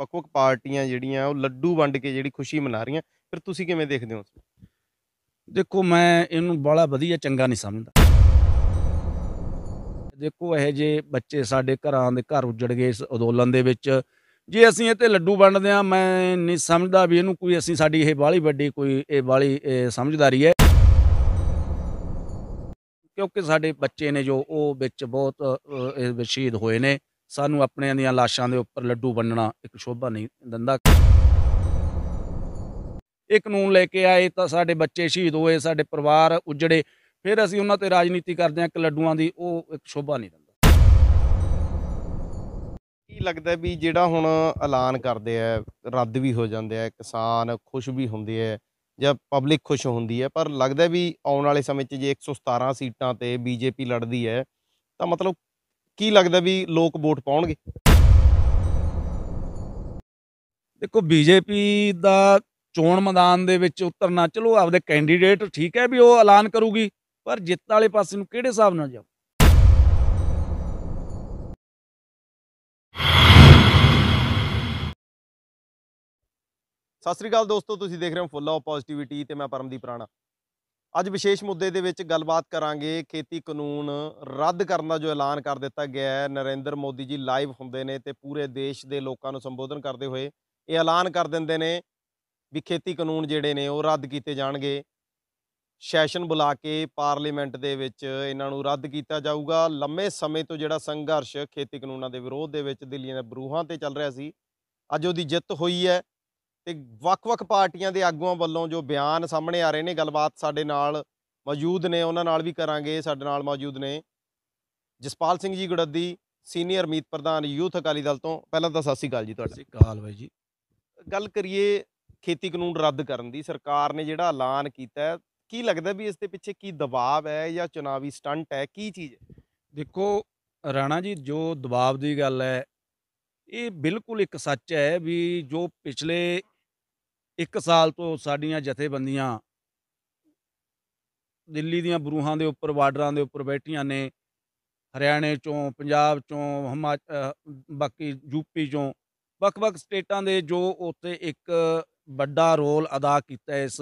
ਵੱਖ-ਵੱਖ ਪਾਰਟੀਆਂ ਜਿਹੜੀਆਂ ਉਹ ਲੱਡੂ ਵੰਡ ਕੇ ਜਿਹੜੀ ਖੁਸ਼ੀ ਮਨਾ ਰਹੀਆਂ ਫਿਰ ਤੁਸੀਂ ਕਿਵੇਂ ਦੇਖਦੇ ਹੋ ਦੇਖੋ ਮੈਂ ਇਹਨੂੰ ਬੜਾ ਵਧੀਆ ਚੰਗਾ ਨਹੀਂ ਸਮਝਦਾ ਦੇਖੋ ਇਹ ਜੇ ਬੱਚੇ ਸਾਡੇ ਘਰਾਂ ਦੇ ਘਰ ਉੱਜੜ ਗਏ ਇਸ ਅਦੋਲਨ ਦੇ ਵਿੱਚ ਜੇ ਅਸੀਂ ਇਹ ਤੇ ਲੱਡੂ ਵੰਡਦੇ ਆ ਮੈਂ ਨਹੀਂ ਸਮਝਦਾ ਵੀ ਇਹਨੂੰ ਕੋਈ ਅਸੀਂ ਸਾਡੀ ਇਹ ਬਾਲੀ ਵੱਡੀ ਕੋਈ ਇਹ ਬਾਲੀ ਸਮਝਦਾਰੀ ਹੈ ਕਿਉਂਕਿ ਸਾਡੇ ਬੱਚੇ ਨੇ ਜੋ ਉਹ ਵਿੱਚ ਬਹੁਤ ਸ਼ਹੀਦ ਹੋਏ ਨੇ ਸਾਨੂੰ ਆਪਣੇਆਂ ਦੀਆਂ ਲਾਸ਼ਾਂ ਦੇ ਉੱਪਰ ਲੱਡੂ ਵੰਡਣਾ ਇੱਕ ਸ਼ੋਭਾ ਨਹੀਂ ਦਿੰਦਾ ਇਹ ਕਾਨੂੰਨ ਲੈ ਕੇ ਆਏ ਤਾਂ ਸਾਡੇ ਬੱਚੇ ਸ਼ਹੀਦ ਹੋਏ ਸਾਡੇ ਪਰਿਵਾਰ ਉਜੜੇ ਫਿਰ ਅਸੀਂ ਉਹਨਾਂ ਤੇ ਰਾਜਨੀਤੀ ਕਰਦੇ ਹਾਂ ਕਿ ਲੱਡੂਆਂ ਦੀ ਉਹ ਇੱਕ ਸ਼ੋਭਾ ਨਹੀਂ ਦਿੰਦਾ ਕੀ ਲੱਗਦਾ ਵੀ ਜਿਹੜਾ ਹੁਣ ਐਲਾਨ ਕਰਦੇ ਆ ਰੱਦ ਵੀ ਹੋ ਜਾਂਦੇ ਆ ਕਿਸਾਨ ਖੁਸ਼ ਵੀ ਹੁੰਦੇ ਆ ਜਾਂ ਪਬਲਿਕ ਖੁਸ਼ ਹੁੰਦੀ ਹੈ ਪਰ ਲੱਗਦਾ ਵੀ ਆਉਣ ਵਾਲੇ ਸਮੇਂ 'ਚ ਜੇ 117 ਸੀਟਾਂ ਤੇ ਬੀਜੇਪੀ ਲੜਦੀ ਹੈ ਤਾਂ ਮਤਲਬ ਕੀ ਲੱਗਦਾ ਵੀ ਲੋਕ ਵੋਟ ਪਾਉਣਗੇ ਦੇਖੋ ਬੀਜੇਪੀ ਦਾ ਚੋਣ ਮੈਦਾਨ ਦੇ ਵਿੱਚ ਉਤਰਨਾ ਚਲੋ ਆਪਦੇ ਕੈਂਡੀਡੇਟ ਠੀਕ ਹੈ ਵੀ ਉਹ ਐਲਾਨ ਕਰੂਗੀ ਪਰ ਜਿੱਤ ਵਾਲੇ ਪਾਸੇ ਨੂੰ ਕਿਹੜੇ ਹਿਸਾਬ ਨਾਲ ਜਾਓ ਸਤਿ ਸ੍ਰੀ ਅਕਾਲ ਦੋਸਤੋ ਤੁਸੀਂ ਦੇਖ ਰਹੇ ਹੋ ਫੁੱਲ ਆਫ ਪੋਜ਼ਿਟਿਵਿਟੀ ਤੇ ਮੈਂ ਪਰਮਦੀਪ ਰਾਣਾ ਅੱਜ ਵਿਸ਼ੇਸ਼ ਮੁੱਦੇ ਦੇ ਵਿੱਚ ਗੱਲਬਾਤ ਕਰਾਂਗੇ ਖੇਤੀ ਕਾਨੂੰਨ ਰੱਦ ਕਰਨ ਦਾ ਜੋ ਐਲਾਨ ਕਰ ਦਿੱਤਾ ਗਿਆ ਹੈ ਨਰਿੰਦਰ ਮੋਦੀ ਜੀ ਲਾਈਵ ਹੁੰਦੇ ਨੇ ਤੇ ਪੂਰੇ ਦੇਸ਼ ਦੇ ਲੋਕਾਂ ਨੂੰ ਸੰਬੋਧਨ ਕਰਦੇ ਹੋਏ ਇਹ ਐਲਾਨ ਕਰ ਦਿੰਦੇ ਨੇ ਵੀ ਖੇਤੀ ਕਾਨੂੰਨ ਜਿਹੜੇ ਨੇ ਉਹ ਰੱਦ ਕੀਤੇ ਜਾਣਗੇ ਸੈਸ਼ਨ ਬੁਲਾ ਕੇ ਪਾਰਲੀਮੈਂਟ ਦੇ ਵਿੱਚ ਇਹਨਾਂ ਨੂੰ ਰੱਦ ਕੀਤਾ ਜਾਊਗਾ ਲੰਮੇ ਸਮੇਂ ਤੋਂ ਜਿਹੜਾ ਸੰਘਰਸ਼ ਖੇਤੀ ਕਾਨੂੰਨਾਂ ਦੇ ਵਿਰੋਧ ਦੇ ਵਿੱਚ ਦਿੱਲੀ ਦੇ ਬਰੂਹਾਂ ਤੇ ਚੱਲ ਰਿਹਾ ਸੀ ਅੱਜ ਉਹਦੀ ਜਿੱਤ ਹੋਈ ਹੈ ਤੇ ਵੱਖ-ਵੱਖ ਪਾਰਟੀਆਂ ਦੇ ਆਗੂਆਂ ਵੱਲੋਂ ਜੋ ਬਿਆਨ ਸਾਹਮਣੇ ਆ ਰਹੇ ਨੇ ਗੱਲਬਾਤ ਸਾਡੇ ਨਾਲ ਮੌਜੂਦ ਨੇ ਉਹਨਾਂ ਨਾਲ ਵੀ ਕਰਾਂਗੇ ਸਾਡੇ ਨਾਲ ਮੌਜੂਦ ਨੇ ਜਸਪਾਲ ਸਿੰਘ ਜੀ ਗੁੜੱਦੀ ਸੀਨੀਅਰ ਮੀਤ ਪ੍ਰਧਾਨ ਯੂਥ ਅਕਾਲੀ ਦਲ ਤੋਂ ਪਹਿਲਾਂ ਤਾਂ ਸਤਿ ਸ੍ਰੀ ਅਕਾਲ ਜੀ ਤੁਹਾਡਾ ਸਤਿ ਸ੍ਰੀ ਅਕਾਲ ਬਾਈ ਜੀ ਗੱਲ ਕਰੀਏ ਖੇਤੀ ਕਾਨੂੰਨ ਰੱਦ ਕਰਨ ਦੀ ਸਰਕਾਰ ਨੇ ਜਿਹੜਾ ਐਲਾਨ ਕੀਤਾ ਕੀ ਲੱਗਦਾ ਵੀ ਇਸ ਦੇ ਪਿੱਛੇ ਕੀ ਦਬਾਅ ਹੈ ਜਾਂ ਚੁਣਾਵੀ ਸਟੰਟ ਹੈ ਕੀ ਚੀਜ਼ ਹੈ ਦੇਖੋ ਰਾਣਾ ਜੀ ਜੋ ਦਬਾਅ ਦੀ ਗੱਲ ਹੈ ਇਹ ਬਿਲਕੁਲ ਇੱਕ ਸੱਚ ਹੈ ਵੀ ਜੋ ਪਿਛਲੇ ਇੱਕ ਸਾਲ ਤੋਂ ਸਾਡੀਆਂ ਜਥੇਬੰਦੀਆਂ ਦਿੱਲੀ ਦੀਆਂ ਬਰੂਹਾਂ ਦੇ ਉੱਪਰ ਬਾਰਡਰਾਂ ਦੇ ਉੱਪਰ ਬੈਠੀਆਂ ਨੇ ਹਰਿਆਣੇ ਚੋਂ ਪੰਜਾਬ ਚੋਂ ਬਾਕੀ ਯੂਪੀ ਚੋਂ ਵੱਖ-ਵੱਖ ਸਟੇਟਾਂ ਦੇ ਜੋ ਉੱਤੇ ਇੱਕ ਵੱਡਾ ਰੋਲ ਅਦਾ ਕੀਤਾ ਇਸ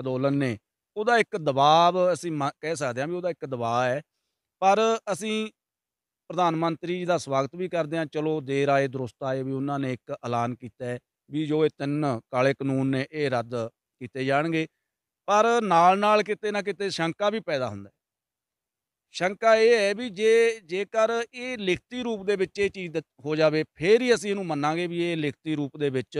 ਅਦੋਲਨ ਨੇ ਉਹਦਾ ਇੱਕ ਦਬਾਅ ਅਸੀਂ ਕਹਿ ਸਕਦੇ ਹਾਂ ਵੀ ਉਹਦਾ ਇੱਕ ਦਬਾਅ ਹੈ ਪਰ ਅਸੀਂ ਪ੍ਰਧਾਨ ਮੰਤਰੀ ਜੀ ਦਾ ਸਵਾਗਤ ਵੀ ਕਰਦੇ ਹਾਂ ਚਲੋ ਦੇਰ ਆਏ ਦਰੁਸਤ ਆਏ ਵੀ ਉਹਨਾਂ ਨੇ ਇੱਕ ਐਲਾਨ ਕੀਤਾ ਹੈ ਵੀ ਜੋ ਇਹ ਤਿੰਨ ਕਾਲੇ ਕਾਨੂੰਨ ਨੇ ਇਹ ਰੱਦ ਕੀਤੇ ਜਾਣਗੇ ਪਰ ਨਾਲ-ਨਾਲ ਕਿਤੇ ਨਾ ਕਿਤੇ ਸ਼ੰਕਾ ਵੀ ਪੈਦਾ ਹੁੰਦਾ ਸ਼ੰਕਾ ਇਹ ਹੈ ਵੀ ਜੇ ਜੇਕਰ ਇਹ ਲਿਖਤੀ ਰੂਪ ਦੇ ਵਿੱਚ ਇਹ ਚੀਜ਼ ਹੋ ਜਾਵੇ ਫੇਰ ਹੀ ਅਸੀਂ ਇਹਨੂੰ ਮੰਨਾਂਗੇ ਵੀ ਇਹ ਲਿਖਤੀ ਰੂਪ ਦੇ ਵਿੱਚ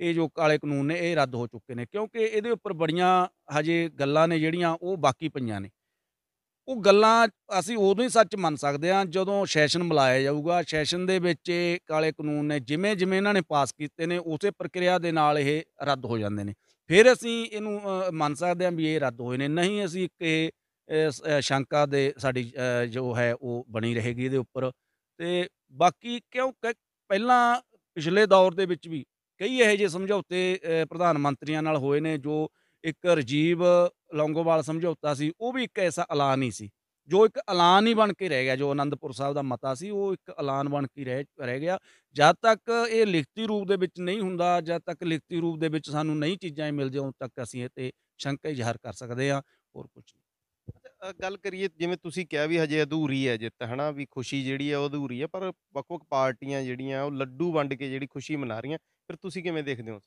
ਇਹ ਜੋ ਕਾਲੇ ਕਾਨੂੰਨ ਨੇ ਇਹ ਰੱਦ ਹੋ ਚੁੱਕੇ ਨੇ ਕਿਉਂਕਿ ਇਹਦੇ ਉੱਪਰ ਬੜੀਆਂ ਹਜੇ ਗੱਲਾਂ ਨੇ ਜਿਹੜੀਆਂ ਉਹ ਬਾਕੀ ਪਈਆਂ ਨੇ ਉਹ ਗੱਲਾਂ ਅਸੀਂ ਉਦੋਂ ਹੀ ਸੱਚ ਮੰਨ ਸਕਦੇ ਹਾਂ ਜਦੋਂ ਸੈਸ਼ਨ ਬੁਲਾਇਆ ਜਾਊਗਾ ਸੈਸ਼ਨ ਦੇ ਵਿੱਚ ਇਹ ਕਾਲੇ ਕਾਨੂੰਨ ਨੇ ਜਿਵੇਂ ਜਿਵੇਂ ਇਹਨਾਂ ਨੇ ਪਾਸ ਕੀਤੇ ਨੇ ਉਸੇ ਪ੍ਰਕਿਰਿਆ ਦੇ ਨਾਲ ਇਹ ਰੱਦ ਹੋ ਜਾਂਦੇ ਨੇ ਫਿਰ ਅਸੀਂ ਇਹਨੂੰ ਮੰਨ ਸਕਦੇ ਹਾਂ ਵੀ ਇਹ ਰੱਦ ਹੋਏ ਨੇ ਨਹੀਂ ਅਸੀਂ ਇੱਕ ਇਹ ਸ਼ੰਕਾ ਦੇ ਸਾਡੀ ਜੋ ਹੈ ਉਹ ਬਣੀ ਰਹੇਗੀ ਇਹਦੇ ਉੱਪਰ ਤੇ ਬਾਕੀ ਕਿਉਂ ਪਹਿਲਾਂ ਪਿਛਲੇ ਦੌਰ ਦੇ ਵਿੱਚ ਵੀ ਕਈ ਇਹੋ ਜਿਹੇ ਸਮਝੌਤੇ ਪ੍ਰਧਾਨ ਮੰਤਰੀਆਂ ਨਾਲ ਹੋਏ ਨੇ ਜੋ ਇੱਕ ਰਜੀਵ ਲੌਂਗੋਵਾਲ ਸਮਝੌਤਾ ਸੀ ਉਹ ਵੀ ਇੱਕ ਐਸਾ ਐਲਾਨ ਹੀ ਸੀ ਜੋ ਇੱਕ ਐਲਾਨ ਹੀ ਬਣ ਕੇ ਰਹਿ ਗਿਆ ਜੋ ਆਨੰਦਪੁਰ ਸਾਹਿਬ ਦਾ ਮਤਾ ਸੀ ਉਹ ਇੱਕ ਐਲਾਨ ਬਣ ਕੇ ਰਹਿ ਰਹਿ ਗਿਆ ਜਦ ਤੱਕ ਇਹ ਲਿਖਤੀ ਰੂਪ ਦੇ ਵਿੱਚ ਨਹੀਂ ਹੁੰਦਾ ਜਦ ਤੱਕ ਲਿਖਤੀ ਰੂਪ ਦੇ ਵਿੱਚ ਸਾਨੂੰ ਨਹੀਂ ਚੀਜ਼ਾਂ ਮਿਲ ਜਾਉਂ ਤੱਕ ਅਸੀਂ ਇਹ ਤੇ ਸ਼ੰਕਾ ਜ਼ਾਹਰ ਕਰ ਸਕਦੇ ਹਾਂ ਹੋਰ ਕੁਝ ਨਹੀਂ ਗੱਲ ਕਰੀਏ ਜਿਵੇਂ ਤੁਸੀਂ ਕਿਹਾ ਵੀ ਹਜੇ ਅਧੂਰੀ ਹੈ ਜਿੱਤ ਹਨਾ ਵੀ ਖੁਸ਼ੀ ਜਿਹੜੀ ਹੈ ਉਹ ਅਧੂਰੀ ਹੈ ਪਰ ਵੱਖ-ਵੱਖ ਪਾਰਟੀਆਂ ਜਿਹੜੀਆਂ ਉਹ ਲੱਡੂ ਵੰਡ ਕੇ ਜਿਹੜੀ ਖੁਸ਼ੀ ਮਨਾ ਰਹੀਆਂ ਫਿਰ ਤੁਸੀਂ ਕਿਵੇਂ ਦੇਖਦੇ ਹੋ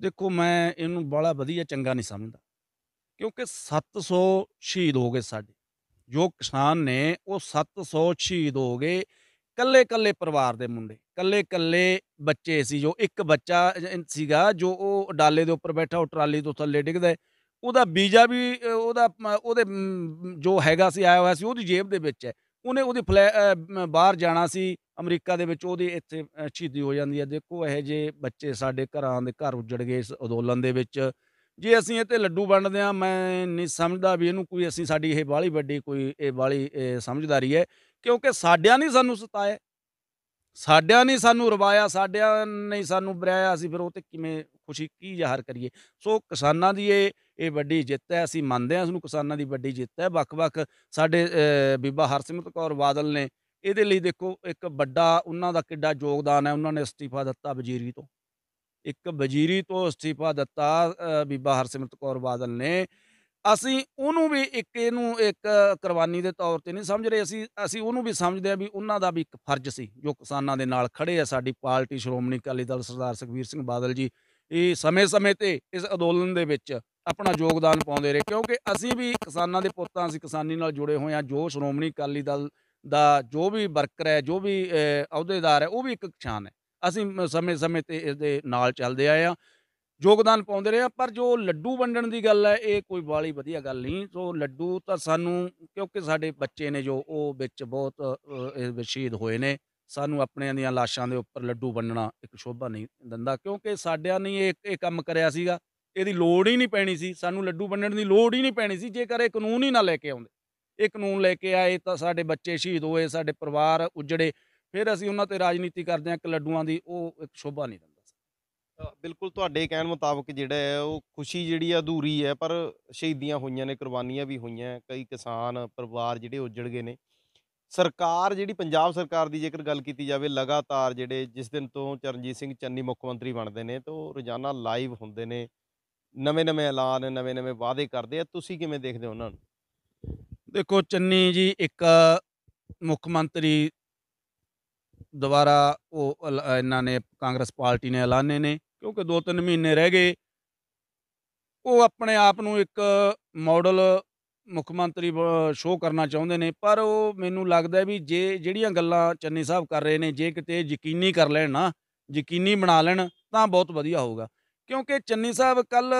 ਦੇਖੋ ਮੈਂ ਇਹਨੂੰ ਬੜਾ ਵਧੀਆ ਚੰਗਾ ਨਹੀਂ ਸਮਝਦਾ ਕਿਉਂਕਿ 700 ਸ਼ਹੀਦ ਹੋ ਗਏ ਸਾਡੇ ਜੋ ਕਿਸਾਨ ਨੇ ਉਹ 700 ਸ਼ਹੀਦ ਹੋ ਗਏ ਕੱਲੇ ਕੱਲੇ ਪਰਿਵਾਰ ਦੇ ਮੁੰਡੇ ਕੱਲੇ ਕੱਲੇ ਬੱਚੇ ਸੀ ਜੋ ਇੱਕ ਬੱਚਾ ਸੀਗਾ ਜੋ ਉਹ ਡਾਲੇ ਦੇ ਉੱਪਰ ਬੈਠਾ ਉਹ ਟਰਾਲੀ ਤੋਂ ਥੱਲੇ ਡਿੱਗਦਾ ਉਹਦਾ ਬੀਜਾ ਵੀ ਉਹਦਾ ਉਹਦੇ ਜੋ ਹੈਗਾ ਸੀ ਆਇਆ ਹੋਇਆ ਸੀ ਉਹਦੀ ਜੇਬ ਦੇ ਵਿੱਚ ਹੈ ਉਹਨੇ ਉਹਦੀ ਬਾਹਰ ਜਾਣਾ ਸੀ ਅਮਰੀਕਾ ਦੇ ਵਿੱਚ ਉਹਦੀ ਇੱਥੇ ਛੀਦੀ ਹੋ ਜਾਂਦੀ ਹੈ ਦੇਖੋ ਇਹ ਜੇ ਬੱਚੇ ਸਾਡੇ ਘਰਾਂ ਦੇ ਘਰ ਉੱਜੜ ਗਏ ਇਸ ਅਦੋਲਨ ਦੇ ਵਿੱਚ ਜੇ ਅਸੀਂ ਇਹ ਤੇ ਲੱਡੂ ਵੰਡਦੇ ਆ ਮੈਂ ਨਹੀਂ ਸਮਝਦਾ ਵੀ ਇਹਨੂੰ ਕੋਈ ਅਸੀਂ ਸਾਡੀ ਇਹ ਬਾਲੀ ਵੱਡੀ ਕੋਈ ਇਹ ਬਾਲੀ ਸਮਝਦਾਰੀ ਹੈ ਕਿਉਂਕਿ ਸਾਡਿਆਂ ਨਹੀਂ ਸਾਨੂੰ ਸਤਾਇਆ ਸਾਡਿਆਂ ਨਹੀਂ ਸਾਨੂੰ ਰਵਾਇਆ ਸਾਡਿਆਂ ਨਹੀਂ ਸਾਨੂੰ ਬਰਾਇਆ ਅਸੀਂ ਫਿਰ ਉਹ ਤੇ ਕਿਵੇਂ ਖੁਸ਼ੀ ਕੀ ਜ਼ਾਹਰ ਕਰੀਏ ਸੋ ਕਿਸਾਨਾਂ ਦੀ ਇਹ ਇਹ ਵੱਡੀ ਜਿੱਤ ਹੈ ਅਸੀਂ ਮੰਨਦੇ ਹਾਂ ਇਸ ਨੂੰ ਕਿਸਾਨਾਂ ਦੀ ਵੱਡੀ ਜਿੱਤ ਹੈ ਵੱਖ-ਵੱਖ ਸਾਡੇ ਬੀਬਾ ਹਰਸਿਮਰਤ ਕੌਰ ਬਾਦਲ ਨੇ ਇਹਦੇ ਲਈ ਦੇਖੋ ਇੱਕ ਵੱਡਾ ਉਹਨਾਂ ਦਾ ਕਿੱਡਾ ਯੋਗਦਾਨ ਹੈ ਉਹਨਾਂ ਨੇ ਅਸਤੀਫਾ ਦਿੱਤਾ ਵਜ਼ੀਰੀ ਤੋਂ ਇੱਕ ਵਜ਼ੀਰੀ ਤੋਂ ਅਸਤੀਫਾ ਦਿੱਤਾ ਬੀਬਾ ਹਰਸਿਮਰਤ ਕੌਰ ਬਾਦਲ ਨੇ ਅਸੀਂ ਉਹਨੂੰ ਵੀ ਇੱਕ ਇਹਨੂੰ ਇੱਕ ਕੁਰਬਾਨੀ ਦੇ ਤੌਰ ਤੇ ਨਹੀਂ ਸਮਝ ਰਹੇ ਅਸੀਂ ਅਸੀਂ ਉਹਨੂੰ ਵੀ ਸਮਝਦੇ ਆ ਵੀ ਉਹਨਾਂ ਦਾ ਵੀ ਇੱਕ ਫਰਜ਼ ਸੀ ਜੋ ਕਿਸਾਨਾਂ ਦੇ ਨਾਲ ਖੜੇ ਆ ਸਾਡੀ ਪਾਰਟੀ ਸ਼੍ਰੋਮਣੀ ਅਕਾਲੀ ਦਲ ਸਰਦਾਰ ਸੁਖਵੀਰ ਸਿੰਘ ਬਾਦਲ ਜੀ ਇਹ ਸਮੇਂ-ਸਮੇਂ ਤੇ ਇਸ ਅੰਦੋਲਨ ਦੇ ਵਿੱਚ ਆਪਣਾ ਯੋਗਦਾਨ ਪਾਉਂਦੇ ਰਹੇ ਕਿਉਂਕਿ ਅਸੀਂ ਵੀ ਕਿਸਾਨਾਂ ਦੇ ਪੁੱਤਾਂ ਅਸੀਂ ਕਿਸਾਨੀ ਨਾਲ ਜੁੜੇ ਹੋਏ ਆ ਜੋ ਸ਼੍ਰੋਮਣੀ ਅਕਾਲੀ ਦਲ ਦਾ ਜੋ ਵੀ ਵਰਕਰ ਹੈ ਜੋ ਵੀ ਅਹੁਦੇਦਾਰ ਹੈ ਉਹ ਵੀ ਇੱਕ ਕਿਸਾਨ ਹੈ ਅਸੀਂ ਸਮੇਂ-ਸਮੇਂ ਤੇ ਇਸ ਦੇ ਨਾਲ ਚੱਲਦੇ ਆਏ ਆ ਯੋਗਦਾਨ ਪਾਉਂਦੇ ਰਹੇ ਆ ਪਰ ਜੋ ਲੱਡੂ ਵੰਡਣ ਦੀ ਗੱਲ ਹੈ ਇਹ ਕੋਈ ਬਾਲੀ ਵਧੀਆ ਗੱਲ ਨਹੀਂ ਸੋ ਲੱਡੂ ਤਾਂ ਸਾਨੂੰ ਕਿਉਂਕਿ ਸਾਡੇ ਬੱਚੇ ਨੇ ਜੋ ਉਹ ਵਿੱਚ ਬਹੁਤ ਸ਼ਹੀਦ ਹੋਏ ਨੇ ਸਾਨੂੰ ਆਪਣੀਆਂ ਦੀਆਂ ਲਾਸ਼ਾਂ ਦੇ ਉੱਪਰ ਲੱਡੂ ਵੰਡਣਾ ਇੱਕ ਸ਼ੋਭਾ ਨਹੀਂ ਦਿੰਦਾ ਕਿਉਂਕਿ ਸਾਡਿਆਂ ਨੇ ਇਹ ਕੰਮ ਕਰਿਆ ਸੀਗਾ ਇਹਦੀ ਲੋੜ ਹੀ ਨਹੀਂ ਪੈਣੀ ਸੀ ਸਾਨੂੰ ਲੱਡੂ ਬੰਨਣ ਦੀ ਲੋੜ ਹੀ ਨਹੀਂ ਪੈਣੀ ਸੀ ਜੇਕਰ ਇਹ ਕਾਨੂੰਨ ਹੀ ਨਾ ਲੈ ਕੇ ਆਉਂਦੇ ਇਹ ਕਾਨੂੰਨ ਲੈ ਕੇ ਆਏ ਤਾਂ ਸਾਡੇ ਬੱਚੇ ਸ਼ਹੀਦ ਹੋਏ ਸਾਡੇ ਪਰਿਵਾਰ ਉਜੜੇ ਫਿਰ ਅਸੀਂ ਉਹਨਾਂ ਤੇ ਰਾਜਨੀਤੀ ਕਰਦੇ ਆਂ ਕਿ ਲੱਡੂਆਂ ਦੀ ਉਹ ਇੱਕ ਸ਼ੋਭਾ ਨਹੀਂ ਦਿੰਦਾ ਬਿਲਕੁਲ ਤੁਹਾਡੇ ਕਹਿਣ ਮੁਤਾਬਕ ਜਿਹੜਾ ਹੈ ਉਹ ਖੁਸ਼ੀ ਜਿਹੜੀ ਅਧੂਰੀ ਹੈ ਪਰ ਸ਼ਹੀਦੀਆਂ ਹੋਈਆਂ ਨੇ ਕੁਰਬਾਨੀਆਂ ਵੀ ਹੋਈਆਂ ਕਈ ਕਿਸਾਨ ਪਰਿਵਾਰ ਜਿਹੜੇ ਉਜੜ ਗਏ ਨੇ ਸਰਕਾਰ ਜਿਹੜੀ ਪੰਜਾਬ ਸਰਕਾਰ ਦੀ ਜੇਕਰ ਗੱਲ ਕੀਤੀ ਜਾਵੇ ਲਗਾਤਾਰ ਜਿਹੜੇ ਜਿਸ ਦਿਨ ਤੋਂ ਚਰਨਜੀਤ ਸਿੰਘ ਚੰਨੀ ਮੁੱਖ ਮੰਤਰੀ ਬਣਦੇ ਨੇ ਤੇ ਉਹ ਰੋਜ਼ਾਨਾ ਲਾਈਵ ਹੁੰਦੇ ਨੇ ਨਵੇਂ-ਨਵੇਂ ਐਲਾਨ ਨਵੇਂ-ਨਵੇਂ ਵਾਅਦੇ ਕਰਦੇ ਆ ਤੁਸੀਂ ਕਿਵੇਂ ਦੇਖਦੇ ਹੋ ਉਹਨਾਂ ਨੂੰ ਦੇਖੋ ਚੰਨੀ ਜੀ ਇੱਕ ਮੁੱਖ ਮੰਤਰੀ ਦੁਬਾਰਾ ਉਹ ਇਹਨਾਂ ਨੇ ਕਾਂਗਰਸ ਪਾਰਟੀ ਨੇ ਐਲਾਨੇ ਨੇ ਕਿਉਂਕਿ 2-3 ਮਹੀਨੇ ਰਹਿ ਗਏ ਉਹ ਆਪਣੇ ਆਪ ਨੂੰ ਇੱਕ ਮਾਡਲ ਮੁੱਖ ਮੰਤਰੀ ਸ਼ੋਅ ਕਰਨਾ ਚਾਹੁੰਦੇ ਨੇ ਪਰ ਉਹ ਮੈਨੂੰ ਲੱਗਦਾ ਵੀ ਜੇ ਜਿਹੜੀਆਂ ਗੱਲਾਂ ਚੰਨੀ ਸਾਹਿਬ ਕਰ ਰਹੇ ਨੇ ਜੇ ਕਿਤੇ ਯਕੀਨੀ ਕਰ ਲੈਣ ਨਾ ਯਕੀਨੀ ਬਣਾ ਲੈਣ ਤਾਂ ਬਹੁਤ ਵਧੀਆ ਹੋਊਗਾ ਕਿਉਂਕਿ ਚੰਨੀ ਸਾਹਿਬ ਕੱਲ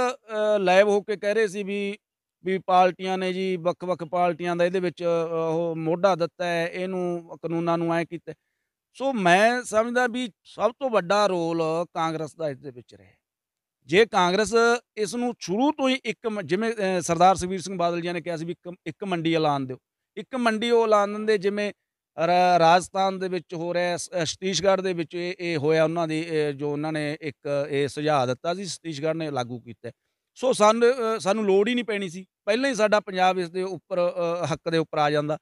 ਲਾਈਵ ਹੋ ਕੇ ਕਹਿ ਰਹੇ ਸੀ ਵੀ ਵੀ ਪਾਰਟੀਆਂ ਨੇ ਜੀ ਵੱਖ-ਵੱਖ ਪਾਰਟੀਆਂ ਦਾ ਇਹਦੇ ਵਿੱਚ ਉਹ ਮੋਢਾ ਦਿੱਤਾ ਹੈ ਇਹਨੂੰ ਕਾਨੂੰਨਾਂ ਨੂੰ ਐ ਕੀਤਾ ਸੋ ਮੈਂ ਸਮਝਦਾ ਵੀ ਸਭ ਤੋਂ ਵੱਡਾ ਰੋਲ ਕਾਂਗਰਸ ਦਾ ਇਸ ਦੇ ਵਿੱਚ ਰਿਹਾ ਜੇ ਕਾਂਗਰਸ ਇਸ ਨੂੰ ਸ਼ੁਰੂ ਤੋਂ ਹੀ ਇੱਕ ਜਿਵੇਂ ਸਰਦਾਰ ਸੁਖਵੀਰ ਸਿੰਘ ਬਾਦਲ ਜੀ ਨੇ ਕਿਹਾ ਸੀ ਵੀ ਇੱਕ ਮੰਡੀ ਐਲਾਨ ਦਿਓ ਇੱਕ ਮੰਡੀ ਉਹ ਐਲਾਨ ਦਿੰਦੇ ਜਿਵੇਂ ਰਾਜਸਥਾਨ ਦੇ ਵਿੱਚ ਹੋ ਰਿਹਾ ਸਤੀਸ਼ਗੜ੍ਹ ਦੇ ਵਿੱਚ ਇਹ ਇਹ ਹੋਇਆ ਉਹਨਾਂ ਦੀ ਜੋ ਉਹਨਾਂ ਨੇ ਇੱਕ ਇਹ ਸੁਝਾਅ ਦਿੱਤਾ ਸੀ ਸਤੀਸ਼ਗੜ੍ਹ ਨੇ ਲਾਗੂ ਕੀਤਾ ਸੋ ਸਾਨੂੰ ਸਾਨੂੰ ਲੋੜ ਹੀ ਨਹੀਂ ਪੈਣੀ ਸੀ ਪਹਿਲਾਂ ਹੀ ਸਾਡਾ ਪੰਜਾਬ ਇਸ ਦੇ ਉੱਪਰ ਹੱਕ ਦੇ ਉੱਪਰ ਆ ਜਾਂਦਾ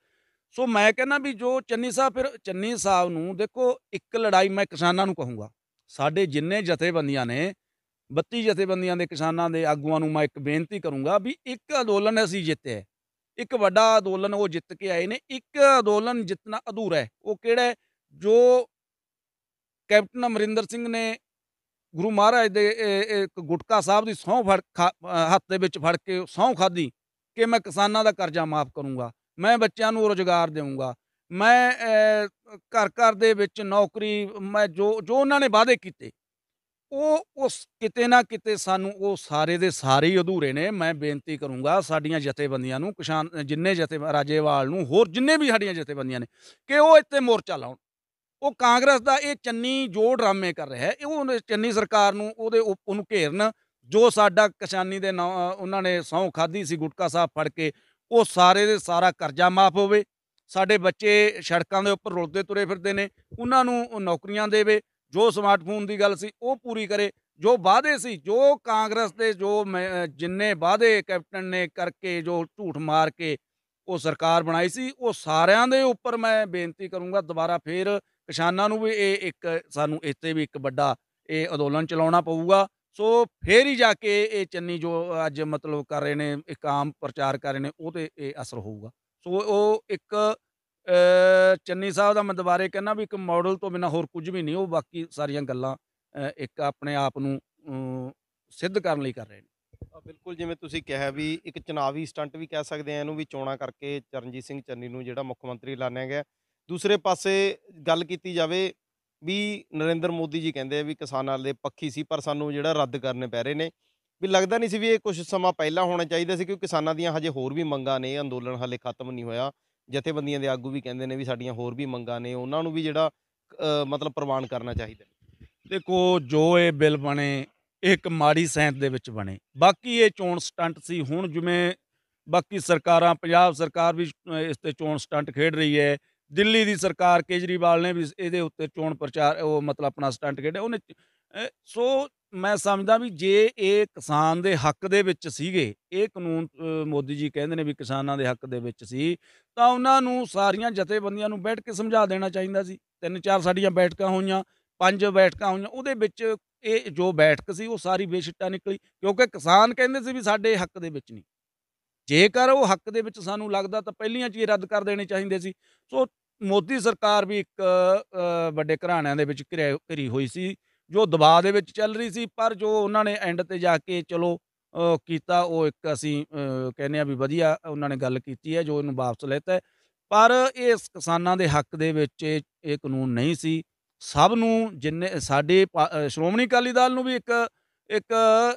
ਸੋ ਮੈਂ ਕਹਿੰਦਾ ਵੀ ਜੋ ਚੰਨੀ ਸਾਹਿਬ ਫਿਰ ਚੰਨੀ ਸਾਹਿਬ ਨੂੰ ਦੇਖੋ ਇੱਕ ਲੜਾਈ ਮੈਂ ਕਿਸਾਨਾਂ ਨੂੰ ਕਹੂੰਗਾ ਸਾਡੇ ਜਿੰਨੇ ਜਥੇਬੰਦੀਆਂ ਨੇ 32 ਜਥੇਬੰਦੀਆਂ ਦੇ ਕਿਸਾਨਾਂ ਦੇ ਆਗੂਆਂ ਨੂੰ ਮੈਂ ਇੱਕ ਬੇਨਤੀ ਕਰੂੰਗਾ ਵੀ ਇੱਕ ਅੰਦੋਲਨ ਅਸੀਂ ਜਿੱਤੇ ਇੱਕ ਵੱਡਾ ਅੰਦੋਲਨ ਉਹ ਜਿੱਤ ਕੇ ਆਏ ਨੇ ਇੱਕ ਅੰਦੋਲਨ ਜਿੱਤਣਾ ਅਧੂਰਾ ਹੈ ਉਹ ਕਿਹੜਾ ਜੋ ਕੈਪਟਨ ਅਮਰਿੰਦਰ ਸਿੰਘ ਨੇ ਗੁਰੂ ਮਹਾਰਾਜ ਦੇ ਇੱਕ ਗੁਟਕਾ ਸਾਹਿਬ ਦੀ ਸੌਂ ਫੜ ਹੱਥ ਦੇ ਵਿੱਚ ਫੜ ਕੇ ਸੌਂ ਖਾਦੀ ਕਿ ਮੈਂ ਕਿਸਾਨਾਂ ਦਾ ਕਰਜ਼ਾ ਮਾਫ ਕਰੂੰਗਾ ਮੈਂ ਬੱਚਿਆਂ ਨੂੰ ਰੋਜ਼ਗਾਰ ਦੇਵਾਂਗਾ ਮੈਂ ਘਰ ਘਰ ਦੇ ਵਿੱਚ ਨੌਕਰੀ ਮੈਂ ਜੋ ਜੋ ਉਹਨਾਂ ਨੇ ਵਾਅਦੇ ਕੀਤੇ ਉਹ ਉਸ ਕਿਤੇ ਨਾ ਕਿਤੇ ਸਾਨੂੰ ਉਹ ਸਾਰੇ ਦੇ ਸਾਰੇ ਹੀ ਅਧੂਰੇ ਨੇ ਮੈਂ ਬੇਨਤੀ ਕਰੂੰਗਾ ਸਾਡੀਆਂ ਜਥੇਬੰਦੀਆਂ ਨੂੰ ਕਿਸਾਨ ਜਿੰਨੇ ਜਥੇ ਰਾਜੇਵਾਲ ਨੂੰ ਹੋਰ ਜਿੰਨੇ ਵੀ ਸਾਡੀਆਂ ਜਥੇਬੰਦੀਆਂ ਨੇ ਕਿ ਉਹ ਇੱਥੇ ਮੋਰਚਾ ਲਾਉਣ ਉਹ ਕਾਂਗਰਸ ਦਾ ਇਹ ਚੰਨੀ ਜੋ ਡਰਾਮੇ ਕਰ ਰਿਹਾ ਹੈ ਉਹ ਚੰਨੀ ਸਰਕਾਰ ਨੂੰ ਉਹਦੇ ਉਹਨੂੰ ਘੇਰਨ ਜੋ ਸਾਡਾ ਕਿਸਾਨੀ ਦੇ ਉਹਨਾਂ ਨੇ ਸੌਂ ਖਾਦੀ ਸੀ ਗੁਟਕਾ ਸਾਹਿਬ ਫੜ ਕੇ ਉਹ ਸਾਰੇ ਦੇ ਸਾਰਾ ਕਰਜ਼ਾ ਮਾਫ ਹੋਵੇ ਸਾਡੇ ਬੱਚੇ ਸੜਕਾਂ ਦੇ ਉੱਪਰ ਰੁਲਦੇ ਤੁਰੇ ਫਿਰਦੇ ਨੇ ਉਹਨਾਂ ਨੂੰ ਨੌਕਰੀਆਂ ਦੇਵੇ ਜੋ ਸਮਾਰਟਫੋਨ ਦੀ ਗੱਲ ਸੀ ਉਹ ਪੂਰੀ ਕਰੇ ਜੋ ਵਾਅਦੇ ਸੀ ਜੋ ਕਾਂਗਰਸ ਦੇ ਜੋ ਜਿੰਨੇ ਵਾਅਦੇ ਕੈਪਟਨ ਨੇ ਕਰਕੇ ਜੋ ਝੂਠ ਮਾਰ ਕੇ ਉਹ ਸਰਕਾਰ ਬਣਾਈ ਸੀ ਉਹ ਸਾਰਿਆਂ ਦੇ ਉੱਪਰ ਮੈਂ ਬੇਨਤੀ ਕਰੂੰਗਾ ਦੁਬਾਰਾ ਫੇਰ ਕਿਸਾਨਾਂ ਨੂੰ ਵੀ ਇਹ ਇੱਕ ਸਾਨੂੰ ਇੱਥੇ ਵੀ ਇੱਕ ਵੱਡਾ ਇਹ ਅੰਦੋਲਨ ਚਲਾਉਣਾ ਪਊਗਾ ਸੋ ਫੇਰ ਹੀ ਜਾ ਕੇ ਇਹ ਚੰਨੀ ਜੋ ਅੱਜ ਮਤਲਬ ਕਰ ਰਹੇ ਨੇ ਇੱਕ ਆਮ ਪ੍ਰਚਾਰ ਕਰ ਰਹੇ ਨੇ ਉਹਦੇ ਇਹ ਅਸਰ ਹੋਊਗਾ ਸੋ ਉਹ ਇੱਕ ਚੰਨੀ ਸਾਹਿਬ ਦਾ ਮੈਂ ਦੁਬਾਰੇ ਕਹਿੰਦਾ ਵੀ ਇੱਕ ਮਾਡਲ ਤੋਂ ਬਿਨਾ ਹੋਰ ਕੁਝ ਵੀ ਨਹੀਂ ਉਹ ਬਾਕੀ ਸਾਰੀਆਂ ਗੱਲਾਂ ਇੱਕ ਆਪਣੇ ਆਪ ਨੂੰ ਸਿੱਧ ਕਰਨ ਲਈ ਕਰ ਰਹੇ ਨੇ ਬਿਲਕੁਲ ਜਿਵੇਂ ਤੁਸੀਂ ਕਿਹਾ ਵੀ ਇੱਕ ਚਨਾਵੀ ਸਟੰਟ ਵੀ ਕਹਿ ਸਕਦੇ ਆ ਇਹਨੂੰ ਵੀ ਚੋਣਾ ਕਰਕੇ ਚਰਨਜੀਤ ਸਿੰਘ ਚੰਨੀ ਨੂੰ ਜਿਹੜਾ ਮੁੱਖ ਮੰਤਰੀ ਐਲਾਨਿਆ ਗਿਆ ਦੂਸਰੇ ਪਾਸੇ ਗੱਲ ਕੀਤੀ ਜਾਵੇ ਵੀ ਨਰਿੰਦਰ ਮੋਦੀ ਜੀ ਕਹਿੰਦੇ ਆ ਵੀ ਕਿਸਾਨਾਂ ਦੇ ਪੱਖੀ ਸੀ ਪਰ ਸਾਨੂੰ ਜਿਹੜਾ ਰੱਦ ਕਰਨੇ ਪੈ ਰਹੇ ਨੇ ਵੀ ਲੱਗਦਾ ਨਹੀਂ ਸੀ ਵੀ ਇਹ ਕੁਝ ਸਮਾਂ ਪਹਿਲਾਂ ਹੋਣਾ ਚਾਹੀਦਾ ਸੀ ਕਿਉਂਕਿ ਕਿਸਾਨਾਂ ਦੀਆਂ ਹਜੇ ਹੋਰ ਵੀ ਮੰਗਾਂ ਨੇ ਅੰਦੋਲਨ ਹਾਲੇ ਖਤਮ ਨਹੀਂ ਹੋਇਆ ਜਥੇਬੰਦੀਆਂ ਦੇ ਆਗੂ ਵੀ ਕਹਿੰਦੇ ਨੇ ਵੀ ਸਾਡੀਆਂ ਹੋਰ ਵੀ ਮੰਗਾਂ ਨੇ ਉਹਨਾਂ ਨੂੰ ਵੀ ਜਿਹੜਾ ਮਤਲਬ ਪ੍ਰਵਾਨ ਕਰਨਾ ਚਾਹੀਦਾ ਦੇਖੋ ਜੋ ਇਹ ਬਿੱਲ ਬਣੇ ਇੱਕ ਮਾੜੀ ਸੈਂਤ ਦੇ ਵਿੱਚ ਬਣੇ ਬਾਕੀ ਇਹ ਚੋਣ ਸਟੰਟ ਸੀ ਹੁਣ ਜਿਵੇਂ ਬਾਕੀ ਸਰਕਾਰਾਂ ਪੰਜਾਬ ਸਰਕਾਰ ਵੀ ਇਸ ਤੇ ਚੋਣ ਸਟੰਟ ਖੇਡ ਰਹੀ ਹੈ ਦਿੱਲੀ ਦੀ ਸਰਕਾਰ ਕੇਜਰੀਵਾਲ ਨੇ ਵੀ ਇਹਦੇ ਉੱਤੇ ਚੋਣ ਪ੍ਰਚਾਰ ਉਹ ਮਤਲਬ ਆਪਣਾ ਸਟੰਟ ਖੇਡਿਆ ਉਹਨੇ ਸੋ ਮੈਂ ਸਮਝਦਾ ਵੀ ਜੇ ਇਹ ਕਿਸਾਨ ਦੇ ਹੱਕ ਦੇ ਵਿੱਚ ਸੀਗੇ ਇਹ ਕਾਨੂੰਨ ਮੋਦੀ ਜੀ ਕਹਿੰਦੇ ਨੇ ਵੀ ਕਿਸਾਨਾਂ ਦੇ ਹੱਕ ਦੇ ਵਿੱਚ ਸੀ ਤਾਂ ਉਹਨਾਂ ਨੂੰ ਸਾਰੀਆਂ ਜਥੇਬੰਦੀਆਂ ਨੂੰ ਬੈਠ ਕੇ ਸਮਝਾ ਦੇਣਾ ਚਾਹੀਦਾ ਸੀ ਤਿੰਨ ਚਾਰ ਸਾਡੀਆਂ ਬੈਠਕਾਂ ਹੋਈਆਂ ਪੰਜ ਬੈਠਕਾਂ ਹੋਈਆਂ ਉਹਦੇ ਵਿੱਚ ਇਹ ਜੋ ਬੈਠਕ ਸੀ ਉਹ ਸਾਰੀ ਬੇਸ਼ਿੱਟਾ ਨਿਕਲੀ ਕਿਉਂਕਿ ਕਿਸਾਨ ਕਹਿੰਦੇ ਸੀ ਵੀ ਸਾਡੇ ਹੱਕ ਦੇ ਵਿੱਚ ਨਹੀਂ ਜੇਕਰ ਉਹ ਹੱਕ ਦੇ ਵਿੱਚ ਸਾਨੂੰ ਲੱਗਦਾ ਤਾਂ ਪਹਿਲੀਆਂ 'ਚ ਹੀ ਰੱਦ ਕਰ ਦੇਣੇ ਚਾਹੀਦੇ ਸੀ ਸੋ ਮੋਦੀ ਸਰਕਾਰ ਵੀ ਇੱਕ ਵੱਡੇ ਘਰਾਣਿਆਂ ਦੇ ਵਿੱਚ ਘਿਰੀ ਹੋਈ ਸੀ ਜੋ ਦਬਾਅ ਦੇ ਵਿੱਚ ਚੱਲ ਰਹੀ ਸੀ ਪਰ ਜੋ ਉਹਨਾਂ ਨੇ ਐਂਡ ਤੇ ਜਾ ਕੇ ਚਲੋ ਕੀਤਾ ਉਹ ਇੱਕ ਅਸੀਂ ਕਹਿੰਦੇ ਆ ਵੀ ਵਧੀਆ ਉਹਨਾਂ ਨੇ ਗੱਲ ਕੀਤੀ ਹੈ ਜੋ ਇਹਨੂੰ ਵਾਪਸ ਲੈਤਾ ਪਰ ਇਸ ਕਿਸਾਨਾਂ ਦੇ ਹੱਕ ਦੇ ਵਿੱਚ ਇਹ ਕਾਨੂੰਨ ਨਹੀਂ ਸੀ ਸਭ ਨੂੰ ਜਿੰਨੇ ਸਾਡੇ ਸ਼੍ਰੋਮਣੀ ਅਕਾਲੀ ਦਲ ਨੂੰ ਵੀ ਇੱਕ ਇੱਕ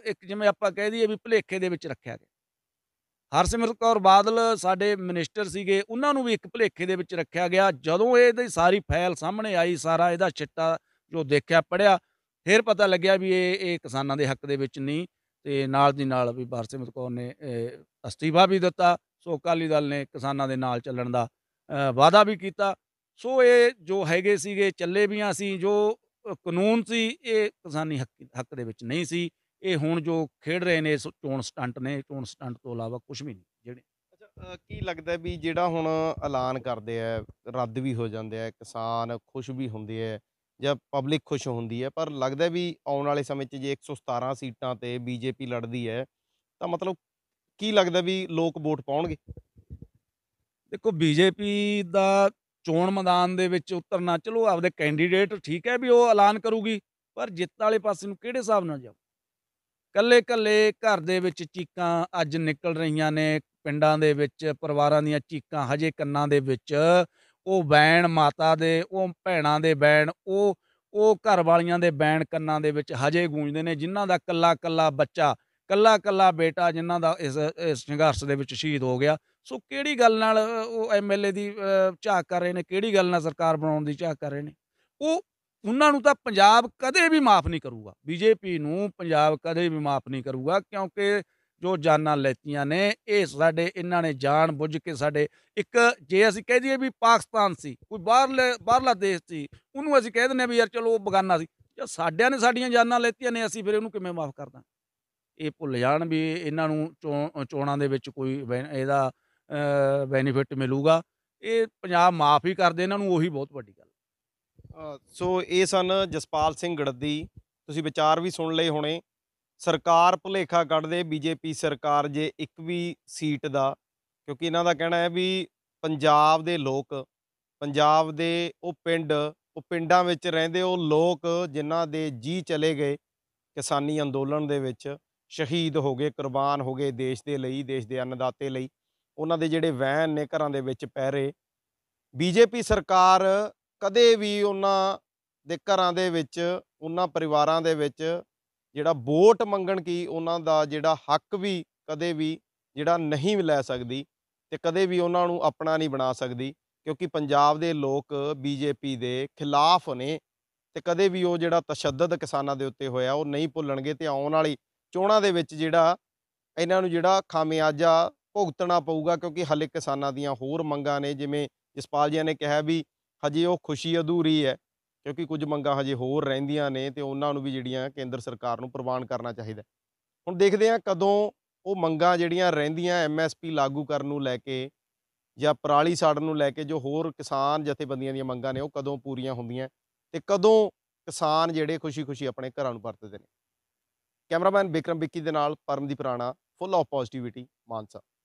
ਇੱਕ ਜਿਵੇਂ ਆਪਾਂ ਕਹਿ ਦਈਏ ਵੀ ਭਲੇਖੇ ਦੇ ਵਿੱਚ ਰੱਖਿਆ ਗਿਆ ਹਰਸਿਮਰਤ ਕੌਰ ਬਾਦਲ ਸਾਡੇ ਮਿਨਿਸਟਰ ਸੀਗੇ ਉਹਨਾਂ ਨੂੰ ਵੀ ਇੱਕ ਭਲੇਖੇ ਦੇ ਵਿੱਚ ਰੱਖਿਆ ਗਿਆ ਜਦੋਂ ਇਹਦੀ ਸਾਰੀ ਫਾਈਲ ਸਾਹਮਣੇ ਆਈ ਸਾਰਾ ਇਹਦਾ ਛਿੱਟਾ ਜੋ ਦੇਖਿਆ ਪੜਿਆ ਫਿਰ ਪਤਾ ਲੱਗਿਆ ਵੀ ਇਹ ਇਹ ਕਿਸਾਨਾਂ ਦੇ ਹੱਕ ਦੇ ਵਿੱਚ ਨਹੀਂ ਤੇ ਨਾਲ ਦੀ ਨਾਲ ਵੀ ਬਾਰਸਿਮਤ ਕੌਰ ਨੇ ਅਸਤੀਫਾ ਵੀ ਦਿੱਤਾ ਸੋ ਅਕਾਲੀ ਦਲ ਨੇ ਕਿਸਾਨਾਂ ਦੇ ਨਾਲ ਚੱਲਣ ਦਾ ਵਾਅਦਾ ਵੀ ਕੀਤਾ ਸੋ ਇਹ ਜੋ ਹੈਗੇ ਸੀਗੇ ਚੱਲੇ ਵੀ ਆ ਸੀ ਜੋ ਕਾਨੂੰਨ ਸੀ ਇਹ ਕਿਸਾਨੀ ਹੱਕ ਦੇ ਵਿੱਚ ਨਹੀਂ ਸੀ ਇਹ ਹੁਣ ਜੋ ਖੇਡ ਰਹੇ ਨੇ ਚੋਣ ਸਟੰਟ ਨੇ ਚੋਣ ਸਟੰਟ ਤੋਂ ਇਲਾਵਾ ਕੁਝ ਵੀ ਨਹੀਂ ਜਿਹੜੇ ਕੀ ਲੱਗਦਾ ਵੀ ਜਿਹੜਾ ਹੁਣ ਐਲਾਨ ਕਰਦੇ ਆ ਰੱਦ ਵੀ ਹੋ ਜਾਂਦੇ ਆ ਕਿਸਾਨ ਖੁਸ਼ ਵੀ ਹੁੰਦੇ ਆ ਜਾਂ ਪਬਲਿਕ ਖੁਸ਼ ਹੁੰਦੀ ਹੈ ਪਰ ਲੱਗਦਾ ਵੀ ਆਉਣ ਵਾਲੇ ਸਮੇਂ 'ਚ ਜੇ 117 ਸੀਟਾਂ ਤੇ ਬੀਜੇਪੀ ਲੜਦੀ ਹੈ ਤਾਂ ਮਤਲਬ ਕੀ ਲੱਗਦਾ ਵੀ ਲੋਕ ਵੋਟ ਪਾਉਣਗੇ ਦੇਖੋ ਬੀਜੇਪੀ ਦਾ ਚੋਣ ਮੈਦਾਨ ਦੇ ਵਿੱਚ ਉਤਰਨਾ ਚਲੋ ਆਪਦੇ ਕੈਂਡੀਡੇਟ ਠੀਕ ਹੈ ਵੀ ਉਹ ਐਲਾਨ ਕਰੂਗੀ ਪਰ ਜਿੱਤ ਵਾਲੇ ਪਾਸੇ ਨੂੰ ਕਿਹੜੇ ਹਿਸਾਬ ਨਾਲ ਜਾਓ ਕੱਲੇ ਕੱਲੇ ਘਰ ਦੇ ਵਿੱਚ ਚੀਕਾਂ ਅੱਜ ਨਿਕਲ ਰਹੀਆਂ ਨੇ ਪਿੰਡਾਂ ਦੇ ਵਿੱਚ ਪਰਿਵਾਰਾਂ ਦੀਆਂ ਚੀਕਾਂ ਹਜੇ ਕੰਨਾਂ ਦੇ ਵਿੱਚ ਉਹ ਬੈਣ ਮਾਤਾ ਦੇ ਉਹ ਭੈਣਾਂ ਦੇ ਬੈਣ ਉਹ ਉਹ ਘਰ ਵਾਲੀਆਂ ਦੇ ਬੈਣ ਕੰਨਾਂ ਦੇ ਵਿੱਚ ਹਜੇ ਗੂੰਜਦੇ ਨੇ ਜਿਨ੍ਹਾਂ ਦਾ ਕੱਲਾ ਕੱਲਾ ਬੱਚਾ ਕੱਲਾ ਕੱਲਾ ਬੇਟਾ ਜਿਨ੍ਹਾਂ ਦਾ ਇਸ ਇਸ ਸੰਘਰਸ਼ ਦੇ ਵਿੱਚ ਸ਼ਹੀਦ ਹੋ ਗਿਆ ਸੋ ਕਿਹੜੀ ਗੱਲ ਨਾਲ ਉਹ ਐਮਐਲਏ ਦੀ ਝਾਕ ਕਰ ਰਹੇ ਨੇ ਕਿਹੜੀ ਗੱਲ ਨਾਲ ਸਰਕਾਰ ਬਣਾਉਣ ਦੀ ਝਾਕ ਕਰ ਰਹੇ ਨੇ ਉਹ ਉਹਨਾਂ ਨੂੰ ਤਾਂ ਪੰਜਾਬ ਕਦੇ ਵੀ ਮਾਫ ਨਹੀਂ ਕਰੂਗਾ ਬੀਜੇਪੀ ਨੂੰ ਪੰਜਾਬ ਕਦੇ ਵੀ ਮਾਫ ਨਹੀਂ ਕਰੂਗਾ ਕਿਉਂਕਿ ਜੋ ਜਾਨਾਂ ਲੈਤੀਆਂ ਨੇ ਇਹ ਸਾਡੇ ਇਹਨਾਂ ਨੇ ਜਾਣ ਬੁੱਝ ਕੇ ਸਾਡੇ ਇੱਕ ਜੇ ਅਸੀਂ ਕਹਿ ਦਈਏ ਵੀ ਪਾਕਿਸਤਾਨ ਸੀ ਕੋਈ ਬਾਹਰਲੇ ਬਾਹਰਲਾ ਦੇਸ਼ ਸੀ ਉਹਨੂੰ ਅਸੀਂ ਕਹਿ ਦਿੰਨੇ ਵੀ ਯਾਰ ਚਲੋ ਉਹ ਬਗਾਨਾ ਸੀ ਜੇ ਸਾਡਿਆਂ ਨੇ ਸਾਡੀਆਂ ਜਾਨਾਂ ਲੈਤੀਆਂ ਨੇ ਅਸੀਂ ਫਿਰ ਉਹਨੂੰ ਕਿਵੇਂ ਮਾਫ ਕਰਦਾ ਇਹ ਭੁੱਲ ਜਾਣ ਵੀ ਇਹਨਾਂ ਨੂੰ ਚੋਣਾਂ ਦੇ ਵਿੱਚ ਕੋਈ ਇਹਦਾ ਬੈਨੀਫਿਟ ਮਿਲੂਗਾ ਇਹ ਪੰਜਾਬ ਮਾਫ ਹੀ ਕਰਦੇ ਇਹਨਾਂ ਨੂੰ ਉਹੀ ਬਹੁਤ ਵੱਡੀ ਗੱਲ ਸੋ ਇਹ ਸਨ ਜਸਪਾਲ ਸਿੰਘ ਗੜੱਦੀ ਤੁਸੀਂ ਵਿਚਾਰ ਵੀ ਸੁਣ ਲਏ ਹੋਣੇ ਸਰਕਾਰ ਭੁਲੇਖਾ ਕੱਢਦੇ ਬੀਜੇਪੀ ਸਰਕਾਰ ਜੇ ਇੱਕ ਵੀ ਸੀਟ ਦਾ ਕਿਉਂਕਿ ਇਹਨਾਂ ਦਾ ਕਹਿਣਾ ਹੈ ਵੀ ਪੰਜਾਬ ਦੇ ਲੋਕ ਪੰਜਾਬ ਦੇ ਉਹ ਪਿੰਡ ਉਹ ਪਿੰਡਾਂ ਵਿੱਚ ਰਹਿੰਦੇ ਉਹ ਲੋਕ ਜਿਨ੍ਹਾਂ ਦੇ ਜੀ ਚਲੇ ਗਏ ਕਿਸਾਨੀ ਅੰਦੋਲਨ ਦੇ ਵਿੱਚ ਸ਼ਹੀਦ ਹੋ ਗਏ ਕੁਰਬਾਨ ਹੋ ਗਏ ਦੇਸ਼ ਦੇ ਲਈ ਦੇਸ਼ ਦੇ ਅੰਨਦਾਤੇ ਲਈ ਉਹਨਾਂ ਦੇ ਜਿਹੜੇ ਵਹਿਣ ਨੇ ਘਰਾਂ ਦੇ ਵਿੱਚ ਪੈ ਰਹੇ ਬੀਜੇਪੀ ਸਰਕਾਰ ਕਦੇ ਵੀ ਉਹਨਾਂ ਦੇ ਘਰਾਂ ਦੇ ਵਿੱਚ ਉਹਨਾਂ ਪਰਿਵਾਰਾਂ ਦੇ ਵਿੱਚ ਜਿਹੜਾ ਵੋਟ ਮੰਗਣ ਕੀ ਉਹਨਾਂ ਦਾ ਜਿਹੜਾ ਹੱਕ ਵੀ ਕਦੇ ਵੀ ਜਿਹੜਾ ਨਹੀਂ ਲੈ ਸਕਦੀ ਤੇ ਕਦੇ ਵੀ ਉਹਨਾਂ ਨੂੰ ਆਪਣਾ ਨਹੀਂ ਬਣਾ ਸਕਦੀ ਕਿਉਂਕਿ ਪੰਜਾਬ ਦੇ ਲੋਕ ਬੀਜੇਪੀ ਦੇ ਖਿਲਾਫ ਨੇ ਤੇ ਕਦੇ ਵੀ ਉਹ ਜਿਹੜਾ ਤਸ਼ੱਦਦ ਕਿਸਾਨਾਂ ਦੇ ਉੱਤੇ ਹੋਇਆ ਉਹ ਨਹੀਂ ਭੁੱਲਣਗੇ ਤੇ ਆਉਣ ਵਾਲੀ ਚੋਣਾਂ ਦੇ ਵਿੱਚ ਜਿਹੜਾ ਇਹਨਾਂ ਨੂੰ ਜਿਹੜਾ ਖਾਮਿਆਜਾ ਭੁਗਤਣਾ ਪਊਗਾ ਕਿਉਂਕਿ ਹਲੇ ਕਿਸਾਨਾਂ ਦੀਆਂ ਹੋਰ ਮੰਗਾਂ ਨੇ ਜਿਵੇਂ ਜਸਪਾਲ ਜੀ ਨੇ ਕਿਹਾ ਵੀ ਹਜੇ ਉਹ ਖੁਸ਼ੀ ਅਧੂਰੀ ਹੈ ਕਿਉਂਕਿ ਕੁਝ ਮੰਗਾਂ ਹਜੇ ਹੋਰ ਰਹਿੰਦੀਆਂ ਨੇ ਤੇ ਉਹਨਾਂ ਨੂੰ ਵੀ ਜਿਹੜੀਆਂ ਕੇਂਦਰ ਸਰਕਾਰ ਨੂੰ ਪ੍ਰਵਾਨ ਕਰਨਾ ਚਾਹੀਦਾ ਹੁਣ ਦੇਖਦੇ ਹਾਂ ਕਦੋਂ ਉਹ ਮੰਗਾਂ ਜਿਹੜੀਆਂ ਰਹਿੰਦੀਆਂ ਐਮਐਸਪੀ ਲਾਗੂ ਕਰਨ ਨੂੰ ਲੈ ਕੇ ਜਾਂ ਪਰਾਲੀ ਸਾੜਨ ਨੂੰ ਲੈ ਕੇ ਜੋ ਹੋਰ ਕਿਸਾਨ ਜਥੇਬੰਦੀਆਂ ਦੀਆਂ ਮੰਗਾਂ ਨੇ ਉਹ ਕਦੋਂ ਪੂਰੀਆਂ ਹੁੰਦੀਆਂ ਤੇ ਕਦੋਂ ਕਿਸਾਨ ਜਿਹੜੇ ਖੁਸ਼ੀ-ਖੁਸ਼ੀ ਆਪਣੇ ਘਰਾਂ ਨੂੰ ਪਰਤਦੇ ਨੇ ਕੈਮਰਾਮੈਨ ਵਿਕਰਮ ਵਿੱਕੀ ਦੇ ਨਾਲ Parmdeep Rana full of positivity Mansa